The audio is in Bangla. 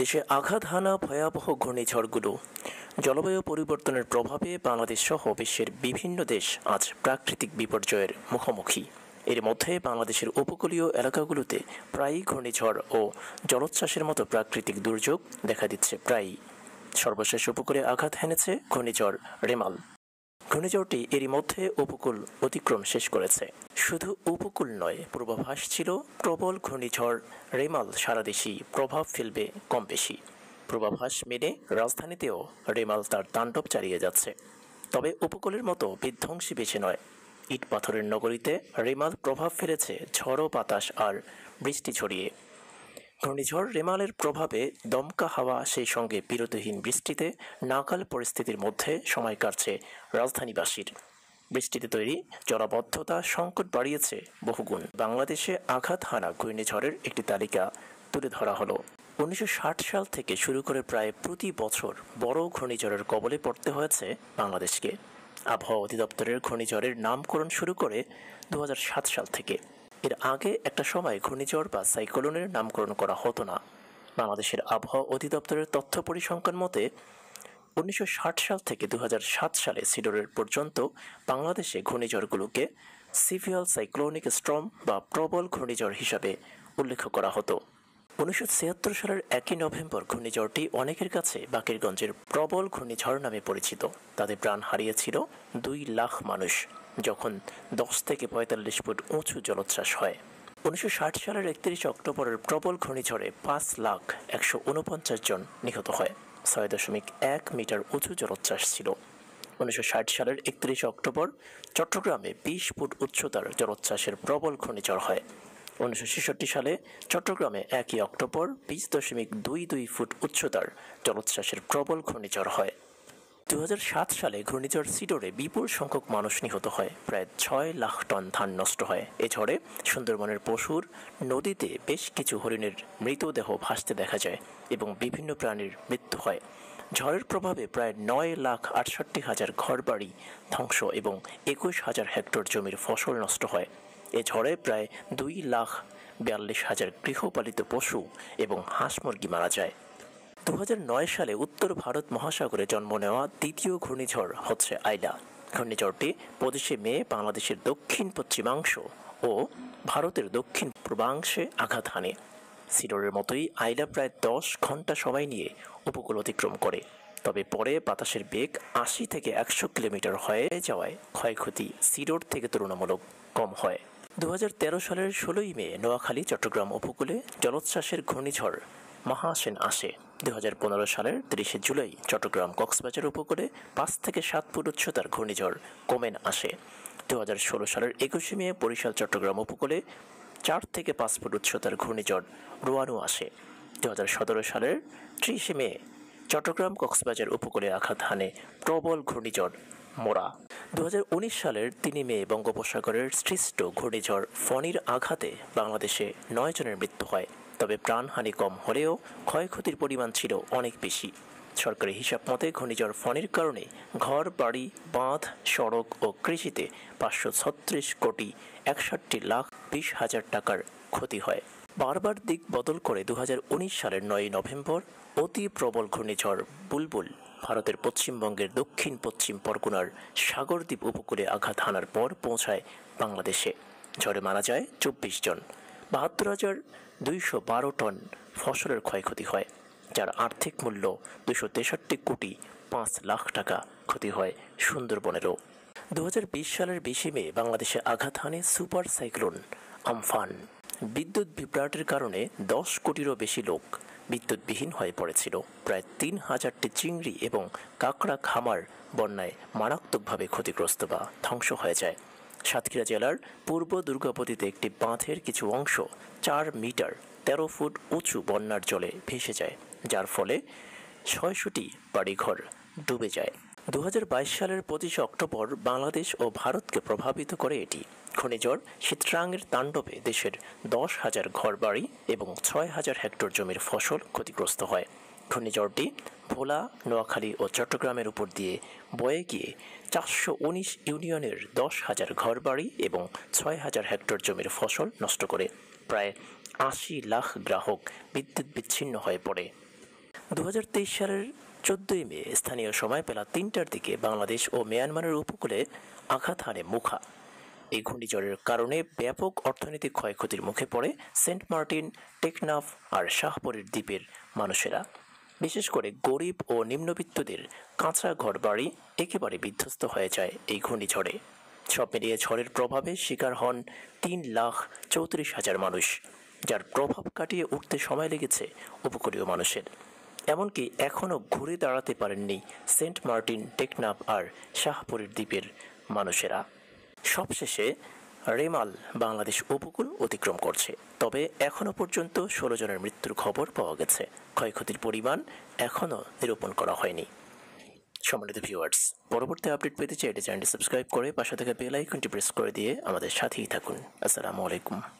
দেশে আঘাত হানা ভয়াবহ ঘূর্ণিঝড়গুলো জলবায়ু পরিবর্তনের প্রভাবে বাংলাদেশ সহ বিশ্বের বিভিন্ন দেশ আজ প্রাকৃতিক বিপর্যয়ের মুখোমুখি এর মধ্যে বাংলাদেশের উপকূলীয় এলাকাগুলোতে প্রায়ই ঘূর্ণিঝড় ও জলোচ্ছ্বাসের মতো প্রাকৃতিক দুর্যোগ দেখা দিচ্ছে প্রায়ই সর্বশেষ উপকূলে আঘাত হেনেছে ঘূর্ণিঝড় রেমাল ঘূর্ণিঝড়টি এরই মধ্যে উপকূল অতিক্রম শেষ করেছে শুধু উপকূল নয় পূর্বাভাস ছিল প্রবল ঘূর্ণিঝড় রেমাল সারাদেশি প্রভাব ফেলবে কম বেশি পূর্বাভাস মেনে রাজধানীতেও রেমাল তার তাণ্ডব চালিয়ে যাচ্ছে তবে উপকূলের মতো বিধ্বংসী বেছে নয় ইট পাথরের নগরীতে রেমাল প্রভাব ফেলেছে ঝড়ো বাতাস আর বৃষ্টি ছড়িয়ে ঘূর্ণিঝড় রেমালের প্রভাবে দমকা হাওয়া সেই সঙ্গে বিরতিহীন বৃষ্টিতে নাকাল পরিস্থিতির মধ্যে সময় কাটছে রাজধানীবাসীর বৃষ্টিতে তৈরি জলাবদ্ধতা সংকট বাড়িয়েছে বহুগুণ বাংলাদেশে আঘাত হানা ঘূর্ণিঝড়ের একটি তালিকা তুলে ধরা হলো উনিশশো সাল থেকে শুরু করে প্রায় প্রতি বছর বড় ঘূর্ণিঝড়ের কবলে পড়তে হয়েছে বাংলাদেশকে আবহাওয়া অধিদপ্তরের ঘূর্ণিঝড়ের নামকরণ শুরু করে দু সাল থেকে এর আগে একটা সময় ঘূর্ণিঝড় বা সাইক্লোনের নামকরণ করা হতো না বাংলাদেশের আবহাওয়া অধিদপ্তরের তথ্য পরিসংখ্যান মতে উনিশশো সাল থেকে দু সালে সিডোরের পর্যন্ত বাংলাদেশে ঘূর্ণিঝড়গুলোকে সিভিয়াল সাইক্লোনিক স্ট্রম বা প্রবল ঘূর্ণিঝড় হিসাবে উল্লেখ করা হতো উনিশশো সালের একই নভেম্বর ঘূর্ণিঝড়টি অনেকের কাছে বাকিরগঞ্জের প্রবল ঘূর্ণিঝড় নামে পরিচিত তাদের প্রাণ হারিয়েছিল দুই লাখ মানুষ যখন দশ থেকে পঁয়তাল্লিশ ফুট উঁচু জলোচ্ছ্বাস হয় উনিশশো ষাট সালের একত্রিশ অক্টোবরের প্রবল ঘূর্ণিঝড়ে পাঁচ লাখ একশো উনপঞ্চাশ জন নিহত হয় ছয় দশমিক এক মিটার উঁচু জলোচ্ছ্বাস ছিল উনিশশো ষাট সালের একত্রিশ অক্টোবর চট্টগ্রামে বিশ ফুট উচ্চতার জলোচ্ছ্বাসের প্রবল ঘূর্ণিঝড় হয় উনিশশো ছেষট্টি সালে চট্টগ্রামে একই অক্টোবর বিশ দশমিক দুই দুই ফুট উচ্চতার জলোচ্ছ্বাসের প্রবল ঘূর্ণিঝড় হয় দু সালে ঘূর্ণিঝড় সিডোরে বিপুল সংখ্যক মানুষ নিহত হয় প্রায় ছয় লাখ টন ধান নষ্ট হয় এ ঝড়ে সুন্দরবনের পশুর নদীতে বেশ কিছু হরিণের মৃতদেহ ভাসতে দেখা যায় এবং বিভিন্ন প্রাণীর মৃত্যু হয় ঝড়ের প্রভাবে প্রায় নয় লাখ আটষট্টি হাজার ঘরবাড়ি ধ্বংস এবং একুশ হাজার হেক্টর জমির ফসল নষ্ট হয় এ ঝড়ে প্রায় দুই লাখ বিয়াল্লিশ হাজার গৃহপালিত পশু এবং হাঁস মুরগি মারা যায় দু সালে উত্তর ভারত মহাসাগরে জন্ম নেওয়া দ্বিতীয় ঘূর্ণিঝড় হচ্ছে আইলা ঘূর্ণিঝড়টি পঁচিশে মে বাংলাদেশের দক্ষিণ পশ্চিমাংশ ও ভারতের দক্ষিণ পূর্বাংশে আঘাত হানে সিডরের মতোই আইলা প্রায় দশ ঘন্টা সময় নিয়ে উপকূল অতিক্রম করে তবে পরে বাতাসের বেগ আশি থেকে একশো কিলোমিটার হয়ে যাওয়ায় ক্ষয়ক্ষতি সিডর থেকে তুলনামূলক কম হয় দু সালের ষোলোই মে নোয়াখালী চট্টগ্রাম উপকূলে জলোচ্ছ্বাসের ঘূর্ণিঝড় মহাসেন আসে দু সালের তিরিশে জুলাই চট্টগ্রাম কক্সবাজার উপকূলে পাঁচ থেকে সাত ফুট উচ্চতার ঘূর্ণিঝড় কোমেন আসে দু সালের একুশে মে বরিশাল চট্টগ্রাম উপকূলে চার থেকে পাঁচ ফুট উচ্চতার ঘূর্ণিঝড় রোয়ানু আসে দু সালের ত্রিশে মে চট্টগ্রাম কক্সবাজার উপকূলে আঘাত হানে প্রবল ঘূর্ণিঝড় মোরা দু সালের তিনি মে বঙ্গোপসাগরের সৃষ্ট ঘূর্ণিঝড় ফণির আঘাতে বাংলাদেশে নয় জনের মৃত্যু হয় তবে প্রাণহানি কম হলেও ক্ষয়ক্ষতির পরিমাণ ছিল অনেক বেশি সরকারি হিসাব মতে ঘূর্ণিঝড় ফণির কারণে ঘর বাড়ি বাঁধ সড়ক ও কৃষিতে পাঁচশো ছত্রিশ কোটি একষট্টি লাখ বিশ হাজার টাকার ক্ষতি হয় বারবার দিক বদল করে দু সালের নয় নভেম্বর অতি প্রবল ঘূর্ণিঝড় বুলবুল ভারতের পশ্চিমবঙ্গের দক্ষিণ পশ্চিম পরগুনার সাগরদ্বীপ উপকূলে আঘাত হানার পর পৌঁছায় বাংলাদেশে ঝড়ে মারা যায় চব্বিশ জন বাহাত্তর হাজার দুইশো বারো টন ফসলের ক্ষয়ক্ষতি হয় যার আর্থিক মূল্য দুশো তেষট্টি কোটি পাঁচ লাখ টাকা ক্ষতি হয় সুন্দরবনেরও দু হাজার বিশ সালের বিশে মে বাংলাদেশে আঘাত হানে সুপার সাইক্লোন আমফান বিদ্যুৎ বিভ্রাটের কারণে দশ কোটিরও বেশি লোক বিদ্যুৎবিহীন হয়ে পড়েছিল প্রায় তিন হাজারটি চিংড়ি এবং কাঁকড়া খামার বন্যায় মারাত্মকভাবে ক্ষতিগ্রস্ত বা ধ্বংস হয়ে যায় সাতক্ষীরা জেলার পূর্ব দুর্গাপতিতে একটি বাঁধের কিছু অংশ চার মিটার তেরো ফুট উঁচু বন্যার জলে ভেসে যায় যার ফলে ছয়শটি বাড়িঘর ডুবে যায় দু সালের পঁচিশে অক্টোবর বাংলাদেশ ও ভারতকে প্রভাবিত করে এটি খনিজর শীতরাঙের তাণ্ডবে দেশের দশ হাজার ঘরবাড়ি এবং ছয় হাজার হেক্টর জমির ফসল ক্ষতিগ্রস্ত হয় ঘূর্ণিঝড়টি ভোলা নোয়াখালী ও চট্টগ্রামের উপর দিয়ে বয়ে গিয়ে চারশো উনিশ ইউনিয়নের দশ হাজার ঘরবাড়ি এবং ছয় হাজার হেক্টর জমির ফসল নষ্ট করে প্রায় আশি লাখ গ্রাহক বিদ্যুৎ বিচ্ছিন্ন হয়ে পড়ে দু সালের চোদ্দই মে স্থানীয় সময় বেলা তিনটার দিকে বাংলাদেশ ও মিয়ানমারের উপকূলে আঘাত হানে মুখা এই ঘূর্ণিঝড়ের কারণে ব্যাপক অর্থনৈতিক ক্ষয়ক্ষতির মুখে পড়ে সেন্ট মার্টিন টেকনাফ আর শাহপরের দ্বীপের মানুষেরা বিশেষ করে গরিব ও নিম্নবিত্তদের কাঁচা ঘরবাড়ি একেবারে বিধ্বস্ত হয়ে যায় এই ঘূর্ণিঝড়ে সব মিলিয়ে ঝড়ের প্রভাবে শিকার হন তিন লাখ চৌত্রিশ হাজার মানুষ যার প্রভাব কাটিয়ে উঠতে সময় লেগেছে উপকূলীয় মানুষের এমনকি এখনও ঘুরে দাঁড়াতে পারেননি সেন্ট মার্টিন টেকনাফ আর শাহপুরের দ্বীপের মানুষেরা সবশেষে রেমাল বাংলাদেশ উপকূল অতিক্রম করছে তবে এখনও পর্যন্ত ষোলো জনের মৃত্যুর খবর পাওয়া গেছে ক্ষয়ক্ষতির পরিমাণ এখনও নিরূপণ করা হয়নি সম্মানিত ভিউয়ার্স পরবর্তী আপডেট পেতে চাই এটি চ্যানেলটি সাবস্ক্রাইব করে পাশে থেকে বেল আইকনটি প্রেস করে দিয়ে আমাদের সাথেই থাকুন আসসালামু আলাইকুম